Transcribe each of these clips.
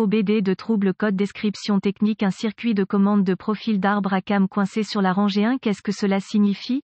OBD de trouble code description technique un circuit de commande de profil d'arbre à cam coincé sur la rangée 1 qu'est-ce que cela signifie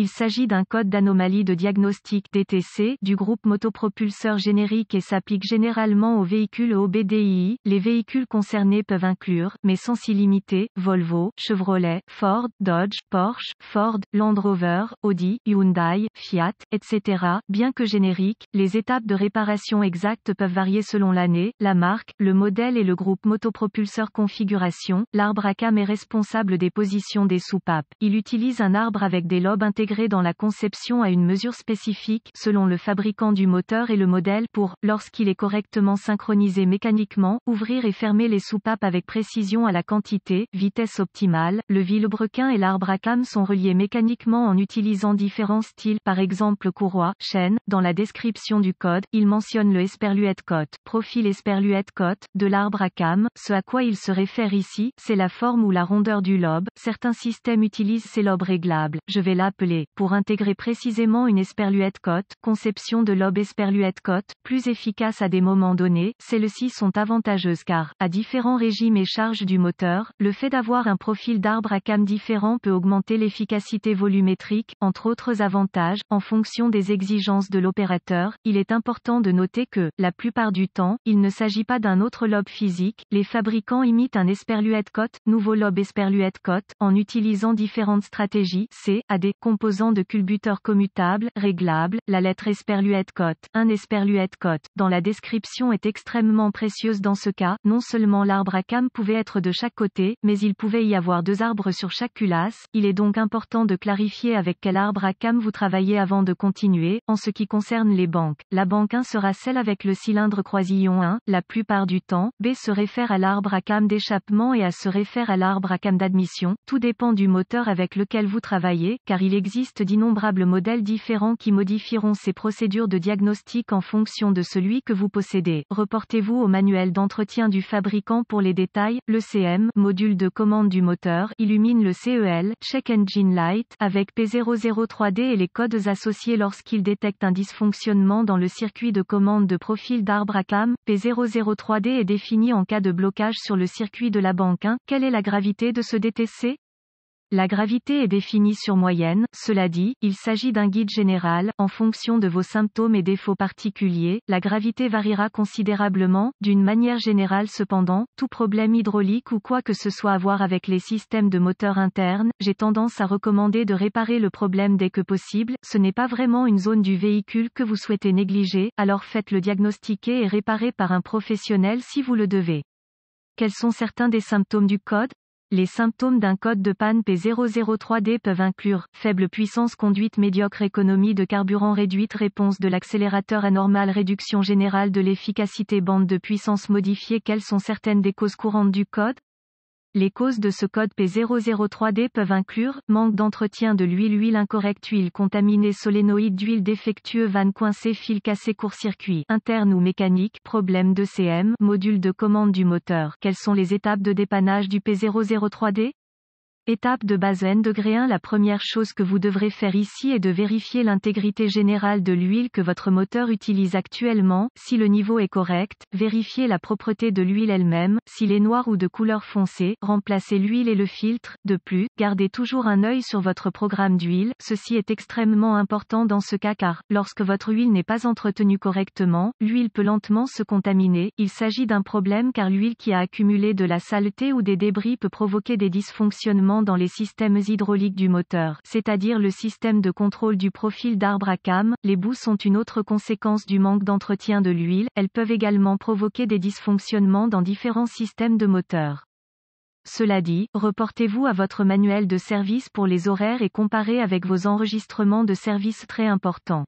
il s'agit d'un code d'anomalie de diagnostic DTC du groupe motopropulseur générique et s'applique généralement aux véhicules OBDI. Les véhicules concernés peuvent inclure, mais sans s'y limiter, Volvo, Chevrolet, Ford, Dodge, Porsche, Ford, Land Rover, Audi, Hyundai, Fiat, etc. Bien que générique, les étapes de réparation exactes peuvent varier selon l'année, la marque, le modèle et le groupe motopropulseur configuration. L'arbre à cam est responsable des positions des soupapes. Il utilise un arbre avec des lobes intégrés dans la conception à une mesure spécifique, selon le fabricant du moteur et le modèle pour, lorsqu'il est correctement synchronisé mécaniquement, ouvrir et fermer les soupapes avec précision à la quantité, vitesse optimale. Le vilebrequin et l'arbre à cam sont reliés mécaniquement en utilisant différents styles, par exemple courroie, chaîne. Dans la description du code, il mentionne le esperluette cote, profil esperluette cote, de l'arbre à cam. Ce à quoi il se réfère ici, c'est la forme ou la rondeur du lobe. Certains systèmes utilisent ces lobes réglables. Je vais l'appeler pour intégrer précisément une esperluette cote, conception de lobe esperluette cote, plus efficace à des moments donnés, celles-ci sont avantageuses car, à différents régimes et charges du moteur, le fait d'avoir un profil d'arbre à cam différent peut augmenter l'efficacité volumétrique, entre autres avantages, en fonction des exigences de l'opérateur, il est important de noter que, la plupart du temps, il ne s'agit pas d'un autre lobe physique, les fabricants imitent un esperluette cote, nouveau lobe esperluette cote, en utilisant différentes stratégies, C, à des composants de culbuteurs commutables, réglables, la lettre esperluette cote, un esperluette cote, dans la description est extrêmement précieuse dans ce cas, non seulement l'arbre à cam pouvait être de chaque côté, mais il pouvait y avoir deux arbres sur chaque culasse, il est donc important de clarifier avec quel arbre à cam vous travaillez avant de continuer, en ce qui concerne les banques, la banque 1 sera celle avec le cylindre croisillon 1, la plupart du temps, B se réfère à l'arbre à cam d'échappement et A se réfère à l'arbre à cam d'admission, tout dépend du moteur avec lequel vous travaillez, car il existe existe d'innombrables modèles différents qui modifieront ces procédures de diagnostic en fonction de celui que vous possédez. Reportez-vous au manuel d'entretien du fabricant pour les détails. Le CM, module de commande du moteur, illumine le CEL, Check Engine Light, avec P003D et les codes associés lorsqu'il détecte un dysfonctionnement dans le circuit de commande de profil d'arbre à cam. P003D est défini en cas de blocage sur le circuit de la banque 1. Quelle est la gravité de ce DTC la gravité est définie sur moyenne, cela dit, il s'agit d'un guide général, en fonction de vos symptômes et défauts particuliers, la gravité variera considérablement, d'une manière générale cependant, tout problème hydraulique ou quoi que ce soit à voir avec les systèmes de moteur interne, j'ai tendance à recommander de réparer le problème dès que possible, ce n'est pas vraiment une zone du véhicule que vous souhaitez négliger, alors faites-le diagnostiquer et réparer par un professionnel si vous le devez. Quels sont certains des symptômes du code les symptômes d'un code de panne P003D peuvent inclure faible puissance, conduite médiocre, économie de carburant réduite, réponse de l'accélérateur anormale, réduction générale de l'efficacité, bande de puissance modifiée. Quelles sont certaines des causes courantes du code les causes de ce code P003D peuvent inclure manque d'entretien de l'huile, huile incorrecte, huile contaminée, solénoïde d'huile défectueux, vanne coincée, fil cassé, court-circuit interne ou mécanique, problème de CM, module de commande du moteur. Quelles sont les étapes de dépannage du P003D Étape de base N degré 1 La première chose que vous devrez faire ici est de vérifier l'intégrité générale de l'huile que votre moteur utilise actuellement, si le niveau est correct, vérifiez la propreté de l'huile elle-même, s'il est noir ou de couleur foncée, remplacez l'huile et le filtre, de plus, gardez toujours un œil sur votre programme d'huile, ceci est extrêmement important dans ce cas car, lorsque votre huile n'est pas entretenue correctement, l'huile peut lentement se contaminer, il s'agit d'un problème car l'huile qui a accumulé de la saleté ou des débris peut provoquer des dysfonctionnements dans les systèmes hydrauliques du moteur, c'est-à-dire le système de contrôle du profil d'arbre à cam. Les boues sont une autre conséquence du manque d'entretien de l'huile, elles peuvent également provoquer des dysfonctionnements dans différents systèmes de moteur. Cela dit, reportez-vous à votre manuel de service pour les horaires et comparez avec vos enregistrements de services très importants.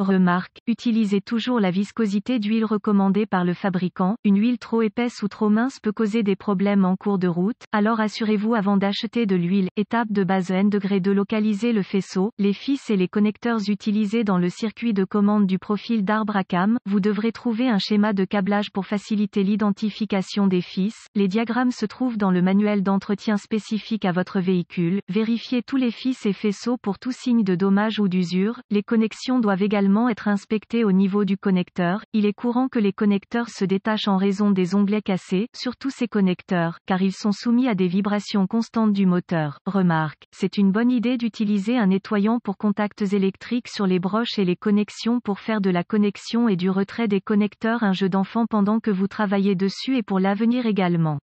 Remarque, utilisez toujours la viscosité d'huile recommandée par le fabricant, une huile trop épaisse ou trop mince peut causer des problèmes en cours de route, alors assurez-vous avant d'acheter de l'huile, étape de base N degré de localiser le faisceau, les fils et les connecteurs utilisés dans le circuit de commande du profil d'arbre à cam, vous devrez trouver un schéma de câblage pour faciliter l'identification des fils, les diagrammes se trouvent dans le manuel d'entretien spécifique à votre véhicule, vérifiez tous les fils et faisceaux pour tout signe de dommage ou d'usure, les connexions doivent également être inspecté au niveau du connecteur. Il est courant que les connecteurs se détachent en raison des onglets cassés, surtout ces connecteurs, car ils sont soumis à des vibrations constantes du moteur. Remarque, c'est une bonne idée d'utiliser un nettoyant pour contacts électriques sur les broches et les connexions pour faire de la connexion et du retrait des connecteurs un jeu d'enfant pendant que vous travaillez dessus et pour l'avenir également.